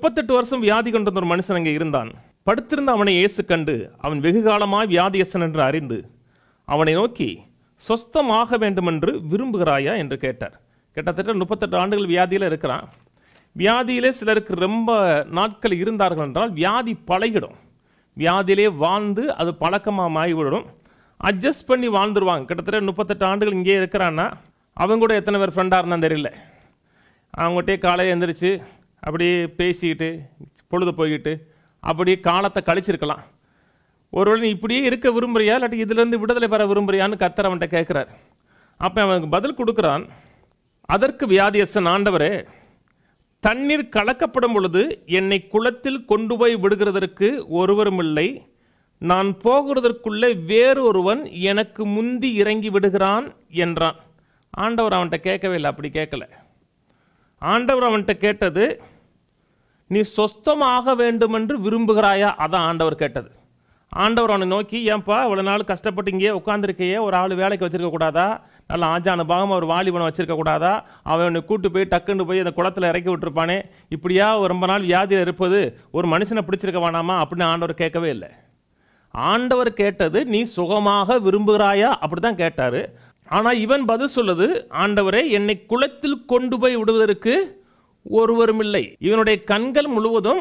முப்பத்தெட்டு வருஷம் வியாதி கொண்ட ஒரு மனுஷன் அங்கே இருந்தான் படுத்திருந்த அவனை இயேசு கண்டு அவன் வியாதி வியாதியசன் என்று அறிந்து அவனை நோக்கி சொஸ்தமாக வேண்டுமென்று விரும்புகிறாயா என்று கேட்டார் கிட்டத்தட்ட முப்பத்தெட்டு ஆண்டுகள் வியாதியில் இருக்கிறான் வியாதியிலே சிலருக்கு ரொம்ப நாட்கள் இருந்தார்கள் என்றால் வியாதி பழகிடும் வியாதியிலே வாழ்ந்து அது பழக்கமாக மாறிவிடும் அட்ஜஸ்ட் பண்ணி வாழ்ந்துருவாங்க கிட்டத்தட்ட முப்பத்தெட்டு ஆண்டுகள் இங்கே இருக்கிறான்னா அவங்க கூட எத்தனை பேர் ஃப்ரெண்டாக இருந்தால் தெரியல அவங்ககிட்டே காலையில் எழுந்திரிச்சு அப்படியே பேசிக்கிட்டு பொழுது போய்கிட்டு அப்படியே காலத்தை கழிச்சிருக்கலாம் ஒருவேளை நீ இப்படியே இருக்க விரும்புறியா இல்லாட்டி இதுலேருந்து விடுதலை பெற விரும்புறியான்னு கத்தர் அவன்கிட்ட கேட்குறார் அப்போ அவனுக்கு பதில் கொடுக்குறான் அதற்கு வியாதியஸ்தன் ஆண்டவரே தண்ணீர் கலக்கப்படும் பொழுது என்னை குளத்தில் கொண்டு போய் விடுகிறதற்கு ஒருவரும் இல்லை நான் போகிறதற்குள்ளே வேறு ஒருவன் எனக்கு முந்தி இறங்கி விடுகிறான் என்றான் ஆண்டவர் அவன்கிட்ட கேட்கவே இல்லை அப்படி கேட்கலை ஆண்டவர் அவன்கிட்ட கேட்டது நீ சொஸ்தமாக வேண்டுமென்று விரும்புகிறாயா அதான் ஆண்டவர் கேட்டது ஆண்டவர் அவனை நோக்கி ஏன்பா இவ்வளோ நாள் கஷ்டப்பட்டு இங்கேயே உட்காந்துருக்கையே ஒரு ஆள் வேலைக்கு வச்சுருக்க கூடாதா நல்ல ஆஜான பாகம் அவர் வாலிபனை வச்சுருக்கக்கூடாதா கூடாதா அவனை கூட்டு போய் டக்குன்னு போய் அந்த குளத்தில் இறக்கி விட்டுருப்பானே இப்படியா ரொம்ப நாள் வியாதியில் இருப்பது ஒரு மனுஷனை பிடிச்சிருக்க வேணாமா அப்படின்னு ஆண்டவர் கேட்கவே இல்லை ஆண்டவர் கேட்டது நீ சுகமாக விரும்புகிறாயா அப்படி தான் கேட்டார் ஆனால் இவன் பதில் சொல்லுது ஆண்டவரே என்னை குளத்தில் கொண்டு போய் விடுவதற்கு ஒருவரும் இல்லை இவனுடைய கண்கள் முழுவதும்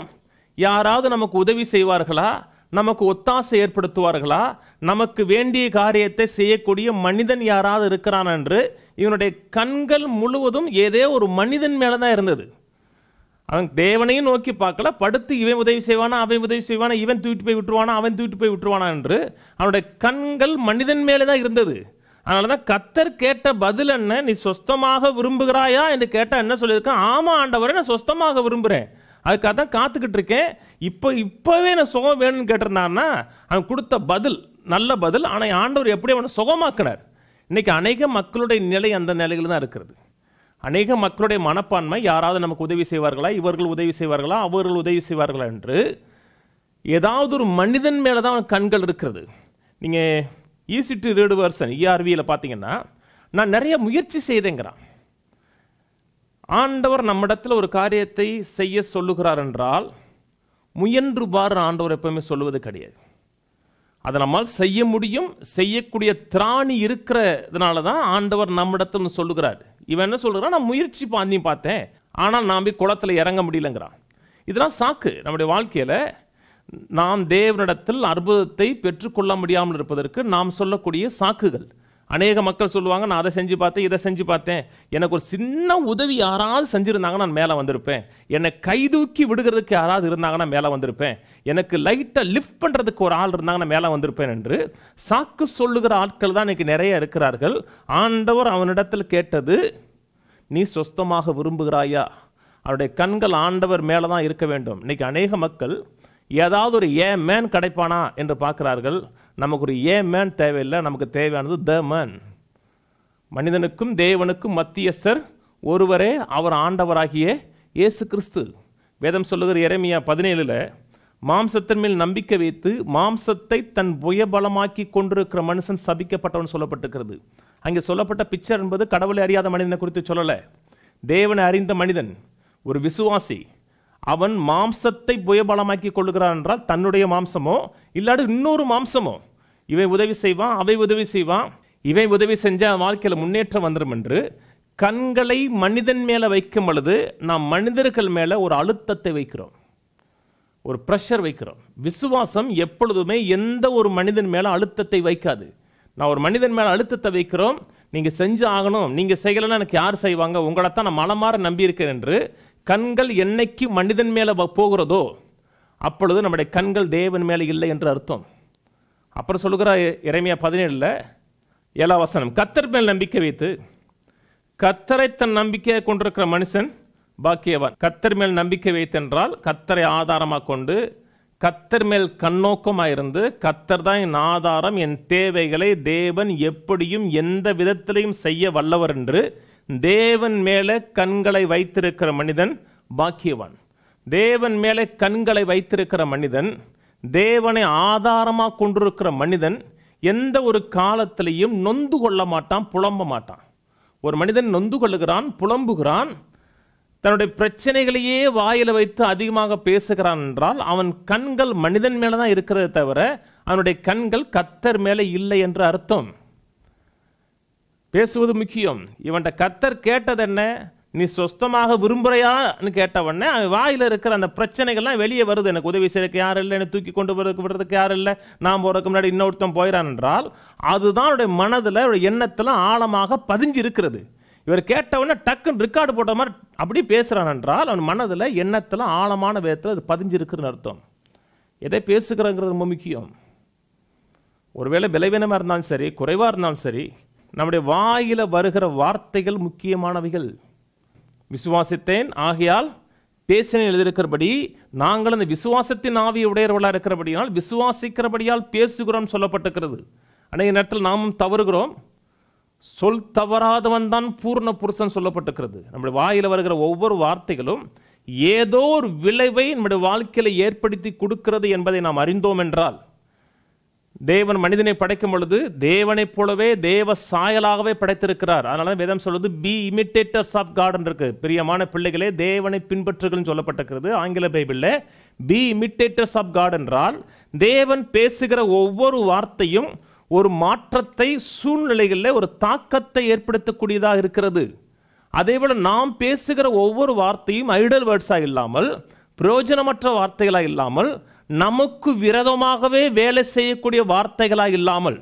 யாராவது நமக்கு உதவி செய்வார்களா நமக்கு ஒத்தாசை ஏற்படுத்துவார்களா நமக்கு வேண்டிய காரியத்தை செய்யக்கூடிய மனிதன் யாராவது இருக்கிறான் என்று இவனுடைய கண்கள் முழுவதும் ஏதே ஒரு மனிதன் மேலே தான் இருந்தது அவன் தேவனையும் நோக்கி பார்க்கல படுத்து இவன் உதவி செய்வானா அவன் உதவி செய்வானா இவன் தூக்கிட்டு போய் விட்டுருவானா அவன் தூக்கிட்டு போய் விட்டுருவானா என்று அவனுடைய கண்கள் மனிதன் மேலே தான் இருந்தது அதனால தான் கத்தர் கேட்ட பதில் என்ன நீ சொஸ்தமாக விரும்புகிறாயா என்று கேட்டால் என்ன சொல்லியிருக்கேன் ஆமாம் ஆண்டவரை நான் சொஸ்தமாக விரும்புகிறேன் அதுக்காக தான் காத்துக்கிட்டு இருக்கேன் இப்போ இப்போவே நான் சுகம் வேணும்னு கேட்டிருந்தான்னா அவன் கொடுத்த பதில் நல்ல பதில் ஆனால் ஆண்டவர் எப்படி அவனை சுகமாக்கினார் இன்றைக்கி அநேக மக்களுடைய நிலை அந்த நிலையில் தான் இருக்கிறது அநேக மக்களுடைய மனப்பான்மை யாராவது நமக்கு உதவி செய்வார்களா இவர்கள் உதவி செய்வார்களா அவர்கள் உதவி செய்வார்களா என்று ஏதாவது ஒரு மனிதன் மேலே தான் அவன் கண்கள் இருக்கிறது நீங்கள் ஈசிட்டு ரேடுவர்சன் இஆர்வியில் பார்த்தீங்கன்னா நான் நிறைய முயற்சி செய்தேங்கிறான் ஆண்டவர் நம்மிடத்தில் ஒரு காரியத்தை செய்ய சொல்லுகிறார் என்றால் முயன்று பாரு ஆண்டவர் எப்பவுமே சொல்லுவது கிடையாது அதை நம்மால் செய்ய முடியும் செய்யக்கூடிய திராணி இருக்கிறதுனால தான் ஆண்டவர் நம்மிடத்தில் சொல்லுகிறார் இவன் என்ன சொல்கிறான் நான் முயற்சி பாந்தியும் பார்த்தேன் ஆனால் நான் போய் குளத்தில் இறங்க முடியலங்கிறான் இதெல்லாம் சாக்கு நம்முடைய வாழ்க்கையில் நாம் தேவனிடத்தில் அற்புதத்தை பெற்றுக்கொள்ள முடியாமல் இருப்பதற்கு நாம் சொல்லக்கூடிய சாக்குகள் அநேக மக்கள் சொல்லுவாங்க நான் அதை செஞ்சு பார்த்தேன் இதை செஞ்சு பார்த்தேன் எனக்கு ஒரு சின்ன உதவி யாராவது செஞ்சுருந்தாங்கன்னா நான் மேலே வந்திருப்பேன் என்னை கைதூக்கி விடுகிறதுக்கு யாராவது நான் மேலே வந்திருப்பேன் எனக்கு லைட்டை லிஃப்ட் பண்ணுறதுக்கு ஒரு ஆள் நான் மேலே வந்திருப்பேன் என்று சாக்கு சொல்லுகிற ஆட்கள் தான் இன்றைக்கி நிறைய இருக்கிறார்கள் ஆண்டவர் அவனிடத்தில் கேட்டது நீ சொஸ்தமாக விரும்புகிறாயா அவருடைய கண்கள் ஆண்டவர் மேலே தான் இருக்க வேண்டும் இன்றைக்கி அநேக மக்கள் ஏதாவது ஒரு ஏ மேன் கிடைப்பானா என்று பார்க்கிறார்கள் நமக்கு ஒரு ஏ மேன் தேவையில்லை நமக்கு தேவையானது த மேன் மனிதனுக்கும் தேவனுக்கும் மத்தியஸ்தர் ஒருவரே அவர் ஆண்டவராகிய இயேசு கிறிஸ்து வேதம் சொல்லுகிற இறைமையா பதினேழில் மாம்சத்தின் மேல் நம்பிக்கை வைத்து மாம்சத்தை தன் புயபலமாக்கி கொண்டிருக்கிற மனுஷன் சபிக்கப்பட்டவன் சொல்லப்பட்டிருக்கிறது அங்கே சொல்லப்பட்ட பிக்சர் என்பது கடவுளை அறியாத மனிதனை குறித்து சொல்லலை தேவனை அறிந்த மனிதன் ஒரு விசுவாசி அவன் மாம்சத்தை புயபலமாக்கி கொள்ளுகிறான் என்றால் தன்னுடைய மாம்சமோ இல்லாட இன்னொரு மாம்சமோ இவை உதவி செய்வான் அவை உதவி செய்வான் இவன் உதவி செஞ்ச வாழ்க்கையில் முன்னேற்றம் வந்துடும் என்று கண்களை மனிதன் மேலே வைக்கும் பொழுது நாம் மனிதர்கள் மேலே ஒரு அழுத்தத்தை வைக்கிறோம் ஒரு ப்ரெஷர் வைக்கிறோம் விசுவாசம் எப்பொழுதுமே எந்த ஒரு மனிதன் மேலே அழுத்தத்தை வைக்காது நான் ஒரு மனிதன் மேலே அழுத்தத்தை வைக்கிறோம் நீங்கள் செஞ்சு ஆகணும் நீங்கள் செய்யலைன்னா எனக்கு யார் செய்வாங்க உங்களை தான் நான் மலமாற நம்பியிருக்கேன் என்று கண்கள் என்னைக்கு மனிதன் மேலே போகிறதோ அப்பொழுது நம்முடைய கண்கள் தேவன் மேலே இல்லை என்று அர்த்தம் அப்புறம் சொல்லுகிற இறைமையா பதினேழில் வசனம் கத்தர் மேல் நம்பிக்கை வைத்து கத்தரை தன் நம்பிக்கையை கொண்டிருக்கிற மனுஷன் பாக்கியவான் கத்தர் மேல் நம்பிக்கை வைத்தென்றால் கத்தரை ஆதாரமாக கொண்டு கத்தர் மேல் கண்ணோக்கமாக இருந்து கத்தர் தான் என் ஆதாரம் என் தேவைகளை தேவன் எப்படியும் எந்த விதத்திலையும் செய்ய வல்லவர் என்று தேவன் மேலே கண்களை வைத்திருக்கிற மனிதன் பாக்கியவான் தேவன் மேலே கண்களை வைத்திருக்கிற மனிதன் தேவனை ஆதாரமாக கொண்டிருக்கிற மனிதன் எந்த ஒரு காலத்திலையும் நொந்து கொள்ள மாட்டான் புலம்ப மாட்டான் ஒரு மனிதன் நொந்து கொள்ளுகிறான் புலம்புகிறான் தன்னுடைய பிரச்சனைகளையே வாயில் வைத்து அதிகமாக பேசுகிறான் என்றால் அவன் கண்கள் மனிதன் மேலே தான் இருக்கிறத தவிர அவனுடைய கண்கள் கத்தர் மேலே இல்லை என்று அர்த்தம் பேசுவது முக்கியம் இவன்கிட்ட கத்தர் கேட்டது என்ன நீ சொஸ்தமாக விரும்புறையான்னு கேட்டவொடனே அவன் வாயில் இருக்கிற அந்த பிரச்சனைகள்லாம் வெளியே வருது எனக்கு உதவி செய்யறதுக்கு யாரும் இல்லை என்னை தூக்கி கொண்டு போகிறதுக்கு விடுறதுக்கு யாரும் இல்லை நான் போகிறதுக்கு முன்னாடி இன்னொருத்தன் போயிறான் என்றால் அதுதான் அவருடைய மனதில் அவருடைய எண்ணத்தில் ஆழமாக பதிஞ்சு இருக்கிறது இவர் கேட்டவுடனே டக்குன்னு ரெக்கார்டு போட்ட மாதிரி அப்படி பேசுகிறான் என்றால் அவன் மனதில் எண்ணத்தில் ஆழமான விதத்தில் அது இருக்குதுன்னு அர்த்தம் எதை பேசுகிறோங்கிறது ரொம்ப முக்கியம் ஒருவேளை விளைவினமாக இருந்தாலும் சரி குறைவாக இருந்தாலும் சரி நம்முடைய வாயில வருகிற வார்த்தைகள் முக்கியமானவைகள் விசுவாசித்தேன் ஆகையால் பேசினேன் எழுதியிருக்கிறபடி நாங்கள் அந்த விசுவாசத்தின் ஆவிய உடையவர்களாக இருக்கிறபடியால் விசுவாசிக்கிறபடியால் பேசுகிறோம் சொல்லப்பட்டிருக்கிறது அநேக நேரத்தில் நாமும் தவறுகிறோம் சொல் தவறாதவன் தான் பூர்ண புருஷன் சொல்லப்பட்டிருக்கிறது நம்முடைய வாயில் வருகிற ஒவ்வொரு வார்த்தைகளும் ஏதோ ஒரு விளைவை நம்முடைய வாழ்க்கையில் ஏற்படுத்தி கொடுக்கிறது என்பதை நாம் அறிந்தோம் என்றால் தேவன் மனிதனை படைக்கும் பொழுது தேவனைப் போலவே தேவ சாயலாகவே படைத்திருக்கிறார் அதனால வேதம் சொல்வது பி இமிட்டேட்டர்ஸ் ஆஃப் காட் இருக்கு பிரியமான பிள்ளைகளே தேவனை பின்பற்றுகள் சொல்லப்பட்டிருக்கிறது ஆங்கில பைபிளில் பி இமிட்டேட்டர்ஸ் ஆஃப் காட் என்றால் தேவன் பேசுகிற ஒவ்வொரு வார்த்தையும் ஒரு மாற்றத்தை சூழ்நிலைகளில் ஒரு தாக்கத்தை ஏற்படுத்தக்கூடியதாக இருக்கிறது அதே போல் நாம் பேசுகிற ஒவ்வொரு வார்த்தையும் ஐடல் வேர்ட்ஸாக இல்லாமல் பிரயோஜனமற்ற வார்த்தைகளாக இல்லாமல் நமக்கு விரதமாகவே வேலை செய்யக்கூடிய வார்த்தைகளாக இல்லாமல்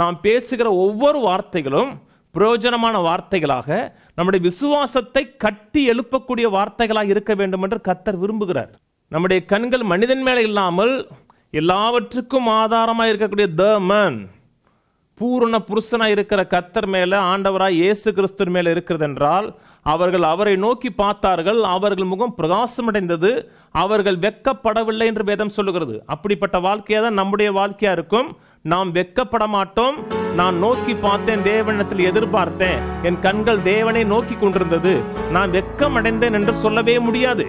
நாம் பேசுகிற ஒவ்வொரு வார்த்தைகளும் பிரயோஜனமான வார்த்தைகளாக நம்முடைய விசுவாசத்தை கட்டி எழுப்பக்கூடிய வார்த்தைகளாக இருக்க வேண்டும் என்று கத்தர் விரும்புகிறார் நம்முடைய கண்கள் மனிதன் மேலே இல்லாமல் எல்லாவற்றுக்கும் ஆதாரமாக இருக்கக்கூடிய த மேன் பூரண புருஷனாக இருக்கிற கத்தர் மேலே ஆண்டவராக இயேசு கிறிஸ்துவின் மேலே இருக்கிறதென்றால் அவர்கள் அவரை நோக்கி பார்த்தார்கள் அவர்கள் முகம் பிரகாசமடைந்தது அவர்கள் வெக்கப்படவில்லை என்று வேதம் சொல்லுகிறது அப்படிப்பட்ட வாழ்க்கையாக தான் நம்முடைய வாழ்க்கையாக இருக்கும் நாம் வெக்கப்பட மாட்டோம் நான் நோக்கி பார்த்தேன் தேவனிடத்தில் எதிர்பார்த்தேன் என் கண்கள் தேவனை நோக்கி கொண்டிருந்தது நான் வெக்கமடைந்தேன் என்று சொல்லவே முடியாது